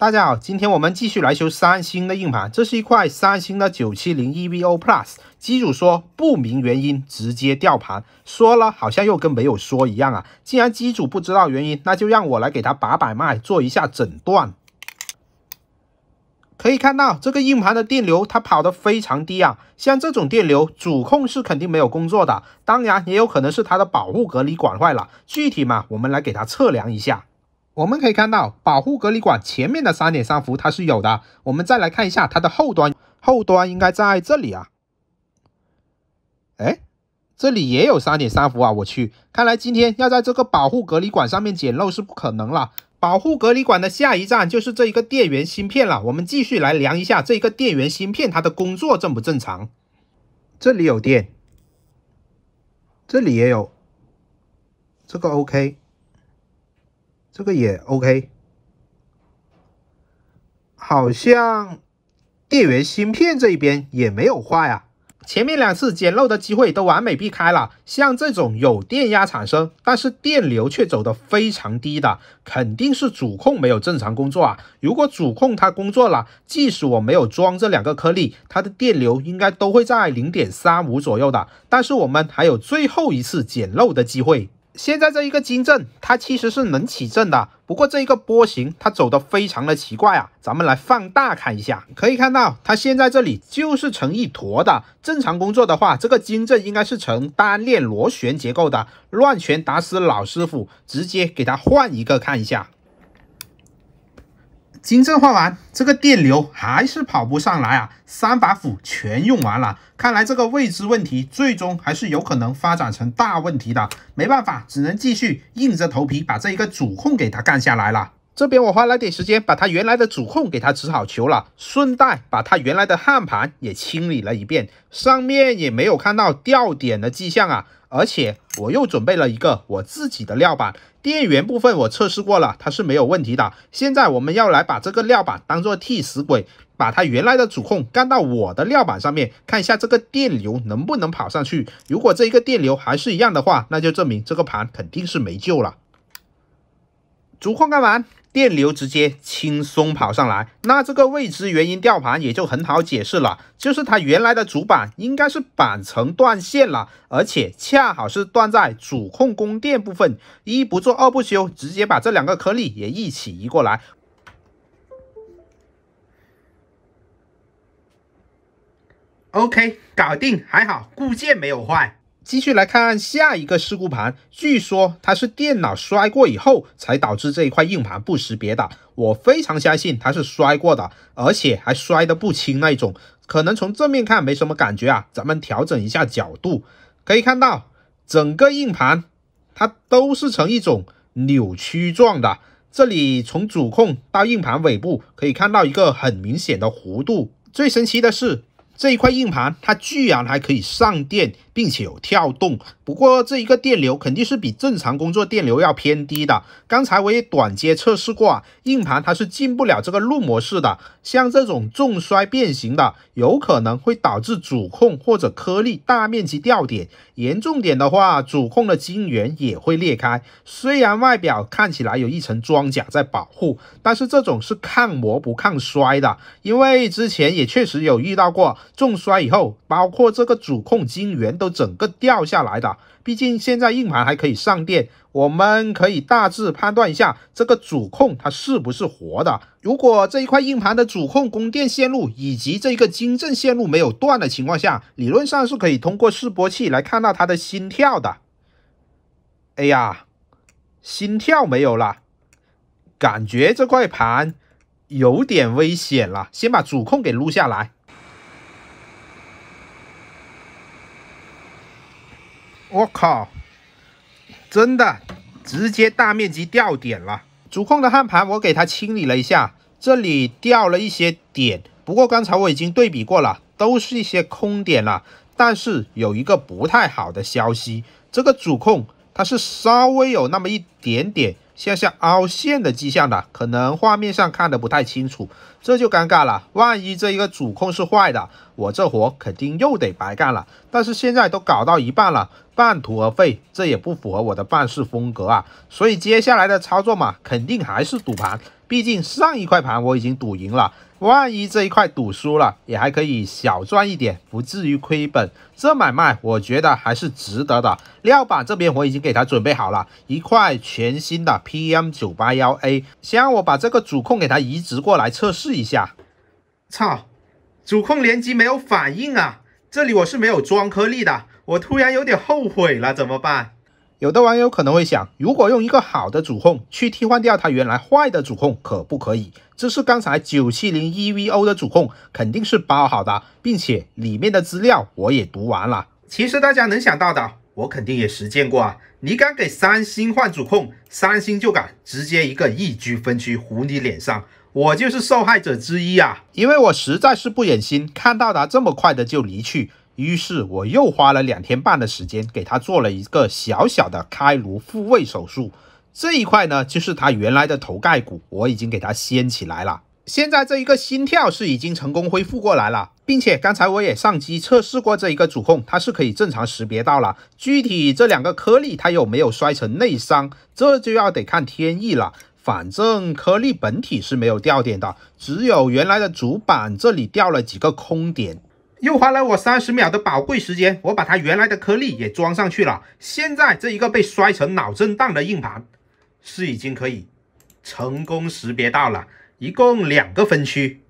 大家好，今天我们继续来修三星的硬盘。这是一块三星的九七零 EVO Plus。机主说不明原因直接掉盘，说了好像又跟没有说一样啊。既然机主不知道原因，那就让我来给他把把脉，做一下诊断。可以看到，这个硬盘的电流它跑得非常低啊。像这种电流，主控是肯定没有工作的。当然，也有可能是它的保护隔离管坏了。具体嘛，我们来给它测量一下。我们可以看到保护隔离管前面的三点三伏它是有的，我们再来看一下它的后端，后端应该在这里啊，哎，这里也有三点三伏啊，我去，看来今天要在这个保护隔离管上面捡漏是不可能了。保护隔离管的下一站就是这一个电源芯片了，我们继续来量一下这一个电源芯片它的工作正不正常，这里有电，这里也有，这个 OK。这个也 OK，好像电源芯片这一边也没有坏啊。前面两次捡漏的机会都完美避开了。像这种有电压产生，但是电流却走的非常低的，肯定是主控没有正常工作啊。如果主控它工作了，即使我没有装这两个颗粒，它的电流应该都会在零点三五左右的。但是我们还有最后一次捡漏的机会。现在这一个金正，它其实是能起针的，不过这一个波形它走的非常的奇怪啊，咱们来放大看一下，可以看到它现在这里就是成一坨的。正常工作的话，这个金正应该是成单链螺旋结构的。乱拳打死老师傅，直接给它换一个看一下。金正换完，这个电流还是跑不上来啊！三把斧全用完了，看来这个未知问题最终还是有可能发展成大问题的。没办法，只能继续硬着头皮把这一个主控给他干下来了。这边我花了点时间把他原来的主控给他治好球了，顺带把他原来的焊盘也清理了一遍，上面也没有看到掉点的迹象啊，而且。我又准备了一个我自己的料板，电源部分我测试过了，它是没有问题的。现在我们要来把这个料板当做替死鬼，把它原来的主控干到我的料板上面，看一下这个电流能不能跑上去。如果这一个电流还是一样的话，那就证明这个盘肯定是没救了。主控干完，电流直接轻松跑上来，那这个未知原因掉盘也就很好解释了，就是它原来的主板应该是板层断线了，而且恰好是断在主控供电部分，一不做二不休，直接把这两个颗粒也一起移过来。OK，搞定，还好固件没有坏。继续来看下一个事故盘，据说它是电脑摔过以后才导致这一块硬盘不识别的。我非常相信它是摔过的，而且还摔得不轻那一种。可能从正面看没什么感觉啊，咱们调整一下角度，可以看到整个硬盘它都是呈一种扭曲状的。这里从主控到硬盘尾部可以看到一个很明显的弧度。最神奇的是。这一块硬盘，它居然还可以上电，并且有跳动。不过这一个电流肯定是比正常工作电流要偏低的。刚才我也短接测试过，硬盘它是进不了这个录模式的。像这种重摔变形的，有可能会导致主控或者颗粒大面积掉点。严重点的话，主控的晶圆也会裂开。虽然外表看起来有一层装甲在保护，但是这种是抗磨不抗摔的。因为之前也确实有遇到过。重摔以后，包括这个主控晶圆都整个掉下来的。毕竟现在硬盘还可以上电，我们可以大致判断一下这个主控它是不是活的。如果这一块硬盘的主控供电线路以及这个晶振线路没有断的情况下，理论上是可以通过示波器来看到它的心跳的。哎呀，心跳没有了，感觉这块盘有点危险了，先把主控给撸下来。我靠！真的直接大面积掉点了。主控的焊盘我给它清理了一下，这里掉了一些点。不过刚才我已经对比过了，都是一些空点了。但是有一个不太好的消息，这个主控。它是稍微有那么一点点向下凹陷的迹象的，可能画面上看的不太清楚，这就尴尬了。万一这一个主控是坏的，我这活肯定又得白干了。但是现在都搞到一半了，半途而废，这也不符合我的办事风格啊。所以接下来的操作嘛，肯定还是赌盘，毕竟上一块盘我已经赌赢了。万一这一块赌输了，也还可以小赚一点，不至于亏本。这买卖我觉得还是值得的。料板这边我已经给他准备好了，一块全新的 PM981A。先让我把这个主控给他移植过来测试一下。操，主控连机没有反应啊！这里我是没有装颗粒的，我突然有点后悔了，怎么办？有的网友可能会想，如果用一个好的主控去替换掉它原来坏的主控，可不可以？这是刚才九七零 EVO 的主控，肯定是包好的，并且里面的资料我也读完了。其实大家能想到的，我肯定也实践过啊。你敢给三星换主控，三星就敢直接一个一居分区糊你脸上，我就是受害者之一啊。因为我实在是不忍心看到他这么快的就离去，于是我又花了两天半的时间给他做了一个小小的开颅复位手术。这一块呢，就是它原来的头盖骨，我已经给它掀起来了。现在这一个心跳是已经成功恢复过来了，并且刚才我也上机测试过这一个主控，它是可以正常识别到了。具体这两个颗粒它有没有摔成内伤，这就要得看天意了。反正颗粒本体是没有掉点的，只有原来的主板这里掉了几个空点。又花了我三十秒的宝贵时间，我把它原来的颗粒也装上去了。现在这一个被摔成脑震荡的硬盘。是已经可以成功识别到了，一共两个分区。